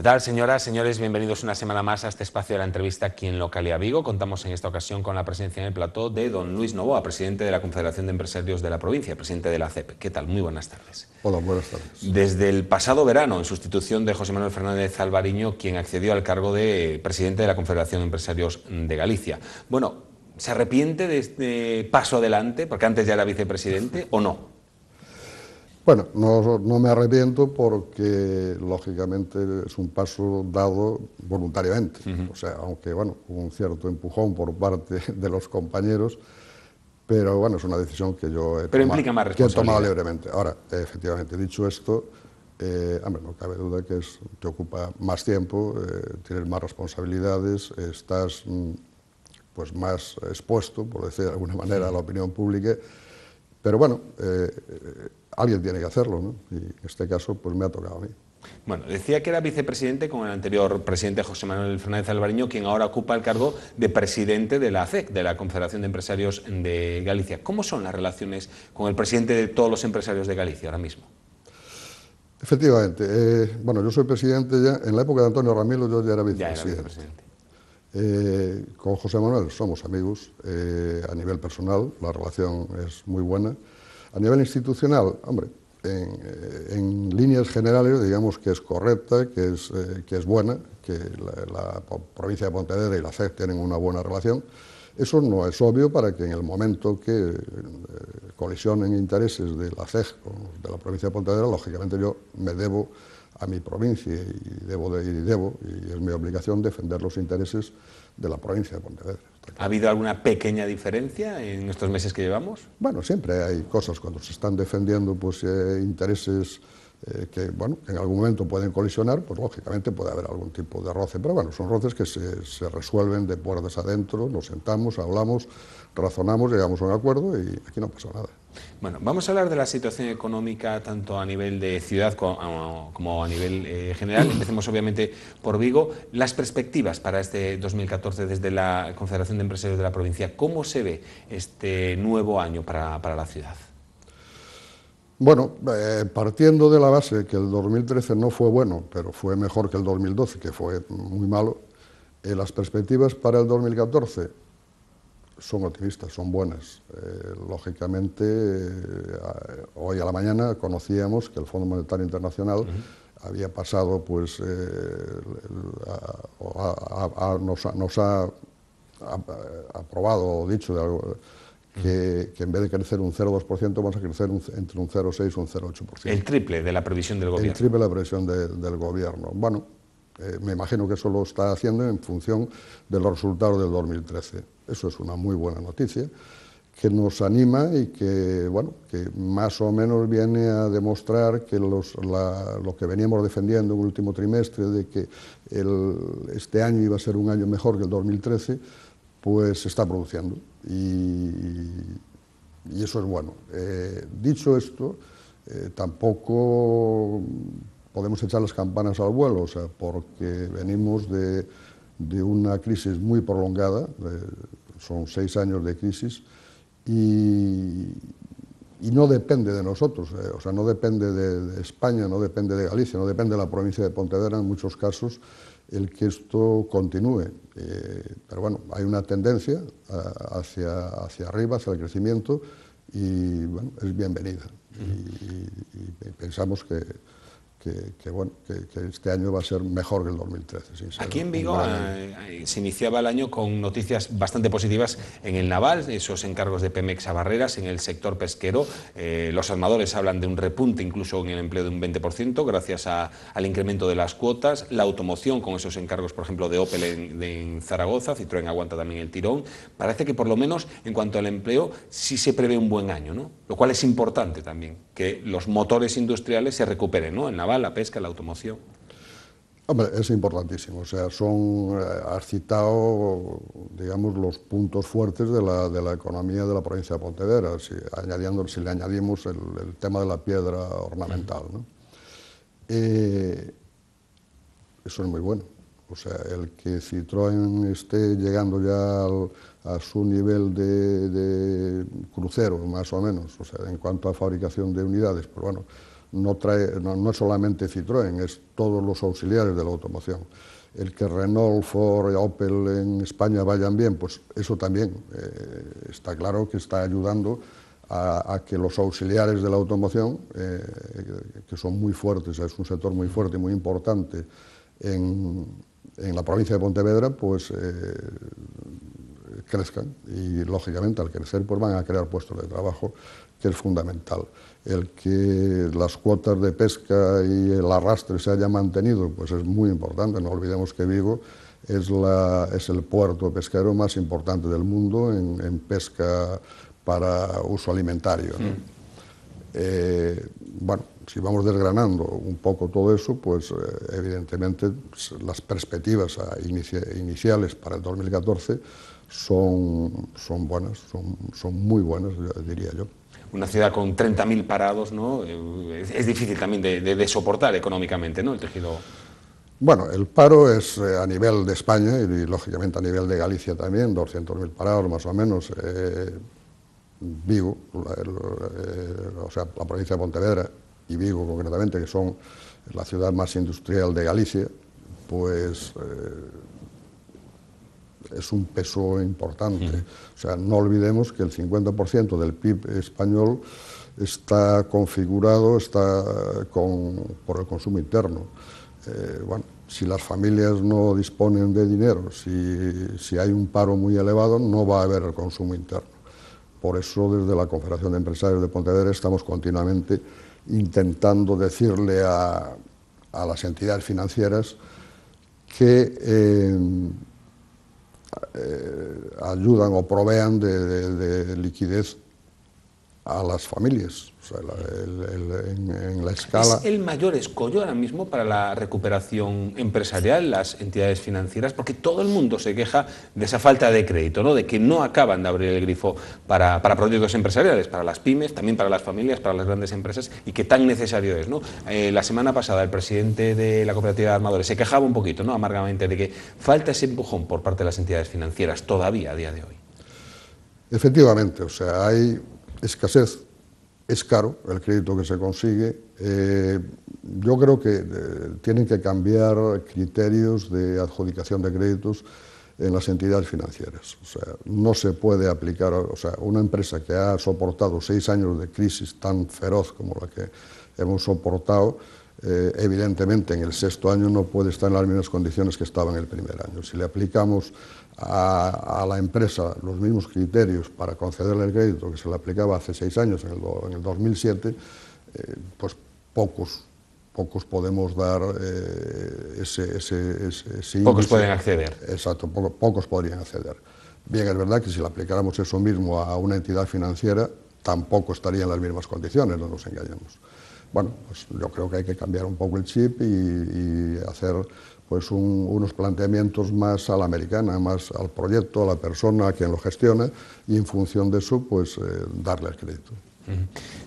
¿Qué tal, señoras, señores? Bienvenidos una semana más a este espacio de la entrevista aquí en Localía Vigo. Contamos en esta ocasión con la presencia en el plató de don Luis Novoa, presidente de la Confederación de Empresarios de la provincia, presidente de la CEP. ¿Qué tal? Muy buenas tardes. Hola, buenas tardes. Desde el pasado verano, en sustitución de José Manuel Fernández Alvariño, quien accedió al cargo de presidente de la Confederación de Empresarios de Galicia. Bueno, ¿se arrepiente de este paso adelante, porque antes ya era vicepresidente, o no? Bueno, no, me arrepiento porque lógicamente es un paso dado voluntariamente, o sea, aunque bueno, hubo un cierto empujón por parte de los compañeros, pero bueno, es una decisión que yo he, tomado, libremente. Ahora, efectivamente, dicho esto, eh, no cabe duda que es, te ocupa más tiempo, eh, tienes más responsabilidades, estás mm, pues más expuesto, por decir de alguna manera, a la opinión pública, pero bueno, eh, eh alguien tiene que hacerlo, ¿no? Y en este caso, pues me ha tocado a mí. Bueno, decía que era vicepresidente con el anterior presidente José Manuel Fernández Alvariño, quien ahora ocupa el cargo de presidente de la ACEC, de la Confederación de Empresarios de Galicia. ¿Cómo son las relaciones con el presidente de todos los empresarios de Galicia ahora mismo? Efectivamente. Eh, bueno, yo soy presidente ya, en la época de Antonio Ramiro yo ya era vicepresidente. con José Manuel somos amigos a nivel personal, la relación es eh, muy buena. A nivel institucional, hombre, eh, en, líneas generales digamos que es correcta, que es, eh, que es buena, que la, provincia de Pontevedra y la CEG tienen una buena relación. Eso no es obvio para que en el momento que eh, colisionen intereses de la CEG o de la provincia de Pontevedra, lógicamente yo me debo a mi provincia y debo, de, y debo, y es mi obligación defender los intereses de la provincia de Pontevedra. ¿Ha habido alguna pequeña diferencia en estos meses que llevamos? Bueno, siempre hay cosas cuando se están defendiendo pues, eh, intereses eh, que, bueno, en algún momento pueden colisionar, pues lógicamente puede haber algún tipo de roce, pero bueno, son roces que se, resuelven de puertas adentro, nos sentamos, hablamos, razonamos, llegamos a un acuerdo y aquí no pasa nada. Bueno, vamos a hablar de la situación económica tanto a nivel de ciudad como a nivel eh, general. Empecemos obviamente por Vigo. Las perspectivas para este 2014 desde la Confederación de Empresarios de la provincia. ¿Cómo se ve este nuevo año para, la ciudad? Bueno, eh, partiendo de la base que el 2013 no fue bueno, pero fue mejor que el 2012, que fue muy malo, eh, las perspectivas para el 2014 son optimistas, son buenas. Eh, lógicamente, eh, hoy a la mañana conocíamos que el Fondo Monetario Internacional había pasado, pues, eh, nos, ha aprobado o dicho que, en vez de crecer un 0,2% vamos a crecer entre un 0,6 y un 0,8%. El triple de la previsión del gobierno. El triple la previsión del gobierno. Bueno, eh, me imagino que eso lo está haciendo en función de los resultados del 2013. Eso es una muy buena noticia que nos anima y que, bueno, que más o menos viene a demostrar que lo que veníamos defendiendo en el último trimestre, de que este año iba a ser un año mejor que el 2013, pues se está produciendo. Y, eso es bueno. Eh, dicho esto, eh, tampoco podemos echar las campanas al vuelo, porque venimos de, una crisis muy prolongada, son seis años de crisis, y, no depende de nosotros, eh, o sea, no depende de, España, no depende de Galicia, no depende de la provincia de Pontevedra en muchos casos el que esto continúe. Eh, pero bueno, hay una tendencia eh, hacia, hacia arriba, hacia el crecimiento, y bueno, es bienvenida. y pensamos que, que, este año va a ser mejor que el 2013. Aquí en Vigo eh, eh, se iniciaba el año con noticias bastante positivas en el naval, esos encargos de Pemex a barreras, en el sector pesquero. Eh, los armadores hablan de un repunte incluso en el empleo de un 20% gracias al incremento de las cuotas, la automoción con esos encargos, por ejemplo, de Opel en, Zaragoza, Citroën aguanta también el tirón. Parece que por lo menos en cuanto al empleo sí se prevé un buen año, ¿no? Lo cual es importante también, que los motores industriales se recuperen, ¿no? la pesca, la automoción. Hombre, es importantísimo. O sea, son, eh, has citado, digamos, los puntos fuertes de la, de la economía de la provincia de Pontevedra, si, si le añadimos el, tema de la piedra ornamental. Eh, eso es muy bueno. O sea, el que Citroën esté llegando ya a su nivel de, de, crucero, más o menos, o sea, en cuanto a fabricación de unidades, pero pues bueno, no, trae, no, es solamente Citroën, es todos los auxiliares de la automoción. El que Renault, Ford, Opel en España vayan bien, pues eso también eh, está claro que está ayudando a, que los auxiliares de la automoción, eh, que son muy fuertes, es un sector muy fuerte y muy importante en, la provincia de Pontevedra, pues eh, crezcan y, lógicamente, al crecer pues van a crear puestos de trabajo, que es fundamental. El que las cuotas de pesca y el arrastre se haya mantenido, pues es muy importante. No olvidemos que Vigo es, la, es el puerto pesquero más importante del mundo en, pesca para uso alimentario. Eh, bueno, si vamos desgranando un poco todo eso, pues eh, evidentemente pues, las perspectivas ah, iniciales para el 2014 son, son buenas, son, son muy buenas, diría yo una ciudad con 30.000 parados, ¿no? Eh, es, difícil también de, soportar económicamente, ¿no? El tejido. Bueno, el paro es eh, a nivel de España y, lógicamente a nivel de Galicia también, 200.000 parados más o menos. Eh, Vigo, o sea, la provincia de Pontevedra y Vigo concretamente, que son la ciudad más industrial de Galicia, pues eh, es un peso importante. O sea, no olvidemos que el 50% del PIB español está configurado está con, por el consumo interno. Eh, bueno, si las familias no disponen de dinero, si, si hay un paro muy elevado, no va a haber el consumo interno. Por eso desde la Confederación de Empresarios de Pontevedra estamos continuamente intentando decirle a, las entidades financieras que eh, eh, ayudan o provean de liquidez a las familias en, la escala. Es el mayor escollo ahora mismo para la recuperación empresarial, las entidades financieras, porque todo el mundo se queja de esa falta de crédito, ¿no? de que no acaban de abrir el grifo para, proyectos empresariales, para las pymes, también para las familias, para las grandes empresas, y que tan necesario es. ¿no? Eh, la semana pasada el presidente de la cooperativa de armadores se quejaba un poquito, ¿no? amargamente, de que falta ese empujón por parte de las entidades financieras todavía a día de hoy. Efectivamente, o sea, hay escasez, es caro el crédito que se consigue. Eh, yo creo que eh, tienen que cambiar criterios de adjudicación de créditos en las entidades financieras. O sea, no se puede aplicar, o sea, una empresa que ha soportado seis años de crisis tan feroz como la que hemos soportado, eh, evidentemente en el sexto año no puede estar en las mismas condiciones que estaba en el primer año. Si le aplicamos a, la empresa los mismos criterios para concederle el crédito que se le aplicaba hace seis años, en el, 2007, eh, pues pocos pocos podemos dar eh, ese, ese, Pocos pueden acceder. Exacto, pocos podrían acceder. Bien, es verdad que si le aplicáramos eso mismo a una entidad financiera, tampoco estaría en las mismas condiciones, no nos engañemos. Bueno, pues yo creo que hay que cambiar un poco el chip y, hacer pues, unos planteamientos más a la americana, más al proyecto, a la persona, a quien lo gestiona, y en función de eso, pues eh, darle el crédito.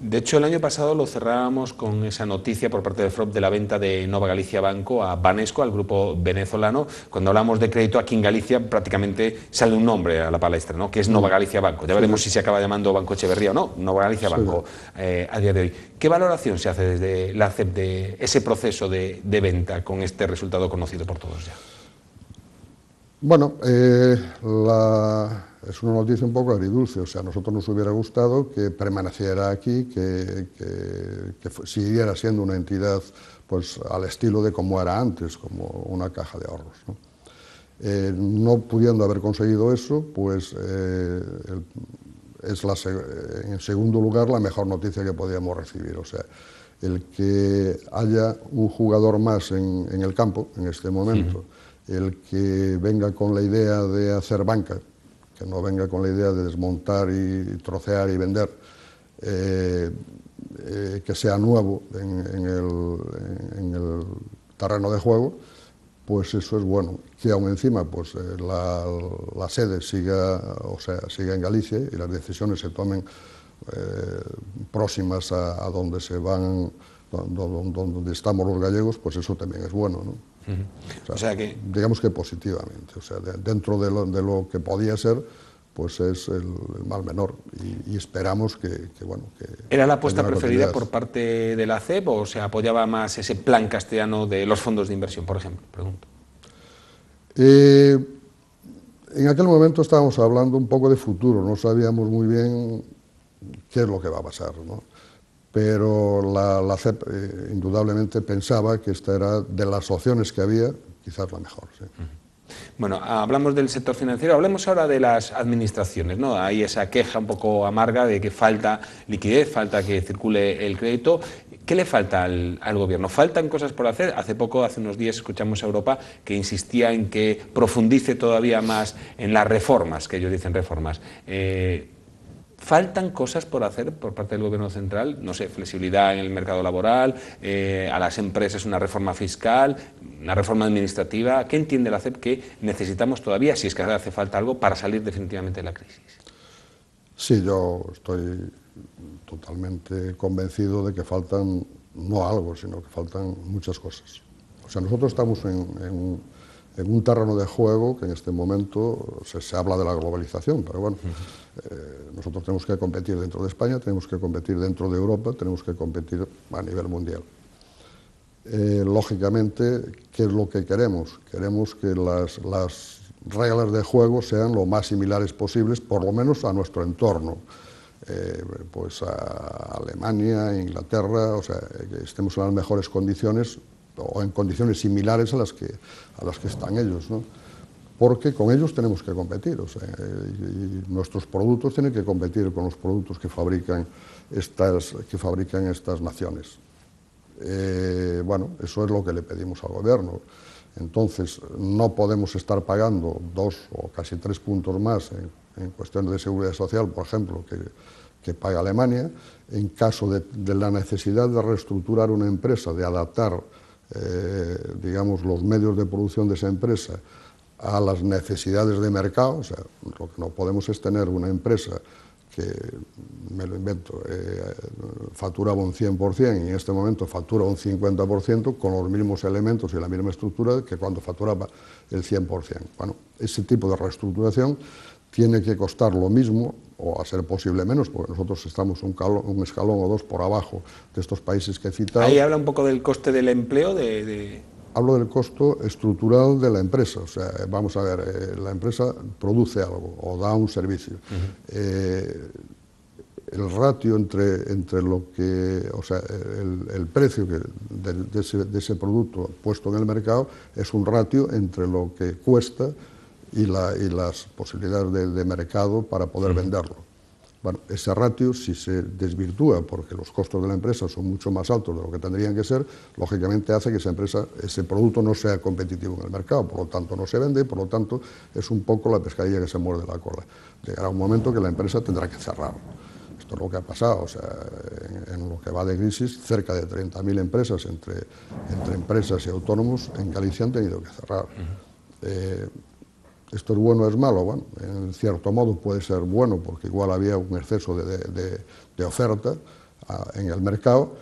De hecho, el año pasado lo cerrábamos con esa noticia por parte de FROP de la venta de Nova Galicia Banco a Banesco, al grupo venezolano. Cuando hablamos de crédito aquí en Galicia, prácticamente sale un nombre a la palestra, ¿no? que es Nova Galicia Banco. Ya veremos si se acaba llamando Banco Echeverría o no, Nova Galicia Banco eh, a día de hoy. ¿Qué valoración se hace desde la CEP de ese proceso de venta con este resultado conocido por todos ya? Bueno, eh, es una noticia un poco agridulce, o sea, a nosotros nos hubiera gustado que permaneciera aquí, que, siguiera siendo una entidad pues, al estilo de como era antes, como una caja de ahorros. ¿no? Eh, pudiendo haber conseguido eso, pues eh, es en segundo lugar la mejor noticia que podíamos recibir. O sea, el que haya un jugador más en, el campo en este momento el que venga con la idea de hacer banca, que no venga con la idea de desmontar y trocear y vender, eh, eh, que sea nuevo en, el, terreno de juego, pues eso es bueno. Que aún encima pues, eh, la, sede siga, o siga en Galicia y las decisiones se tomen próximas a, donde se van, donde, donde, estamos los gallegos, pues eso también es bueno. ¿no? o, sea, que... Digamos que positivamente, o sea, dentro de lo, que podía ser, pues es el, mal menor y, esperamos que, bueno... Que ¿Era la apuesta preferida por parte de la CEP o se apoyaba más ese plan castellano de los fondos de inversión, por ejemplo? Pregunto. Eh, en aquel momento estábamos hablando un poco de futuro, no sabíamos muy bien qué es lo que va a pasar, ¿no? pero la, CEP eh, indudablemente pensaba que esta era de las opciones que había, quizás la mejor. Bueno, hablamos del sector financiero, hablemos ahora de las administraciones, ¿no? Hay esa queja un poco amarga de que falta liquidez, falta que circule el crédito. ¿Qué le falta al, gobierno? ¿Faltan cosas por hacer? Hace poco, hace unos días, escuchamos a Europa que insistía en que profundice todavía más en las reformas, que ellos dicen reformas. Eh, Faltan cosas por hacer por parte del Gobierno central, no sé, flexibilidad en el mercado laboral, eh, a las empresas una reforma fiscal, una reforma administrativa. ¿Qué entiende la CEP que necesitamos todavía, si es que hace falta algo, para salir definitivamente de la crisis? Sí, yo estoy totalmente convencido de que faltan no algo, sino que faltan muchas cosas. O sea, nosotros estamos en en un terreno de juego que en este momento se, habla de la globalización, pero bueno, eh, nosotros tenemos que competir dentro de España, tenemos que competir dentro de Europa, tenemos que competir a nivel mundial. Eh, lógicamente, ¿qué es lo que queremos? Queremos que las, las, reglas de juego sean lo más similares posibles, por lo menos a nuestro entorno. Eh, pues a Alemania, Inglaterra, o sea, que estemos en las mejores condiciones o en condiciones similares a las que, a las que están ellos. Porque con ellos tenemos que competir, eh, nuestros productos tienen que competir con los productos que fabrican estas, que fabrican estas naciones. Eh, bueno, eso es lo que le pedimos al gobierno. Entonces, no podemos estar pagando dos o casi tres puntos más en, cuestiones de seguridad social, por ejemplo, que, paga Alemania, en caso de, de la necesidad de reestructurar una empresa, de adaptar eh, digamos, los medios de producción de esa empresa a las necesidades de mercado. O sea, lo que no podemos es tener una empresa que, me lo invento, eh, facturaba un 100% y en este momento factura un 50% con los mismos elementos y la misma estructura que cuando facturaba el 100%. Bueno, ese tipo de reestructuración tiene que costar lo mismo o a ser posible menos, porque nosotros estamos un, escalón o dos por abajo de estos países que he citado. Ahí habla un poco del coste del empleo de... Hablo del costo estructural de la empresa. O sea, vamos a ver, eh, la empresa produce algo o da un servicio. Eh, el ratio entre, entre lo que, o sea, el, precio de ese producto puesto en el mercado es un ratio entre lo que cuesta y, las posibilidades de, mercado para poder venderlo. Bueno, ese ratio, si se desvirtúa porque los costos de la empresa son mucho más altos de lo que tendrían que ser, lógicamente hace que esa empresa, ese producto no sea competitivo en el mercado, por lo tanto no se vende por lo tanto es un poco la pescadilla que se muerde la cola. Llegará un momento que la empresa tendrá que cerrar. Esto es lo que ha pasado, en, lo que va de crisis, cerca de 30.000 empresas entre, empresas y autónomos en Galicia han tenido que cerrar esto es bueno, es malo. Bueno, en cierto modo puede ser bueno porque igual había un exceso de, oferta ah, en el mercado,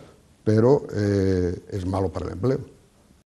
pero eh, es malo para el empleo.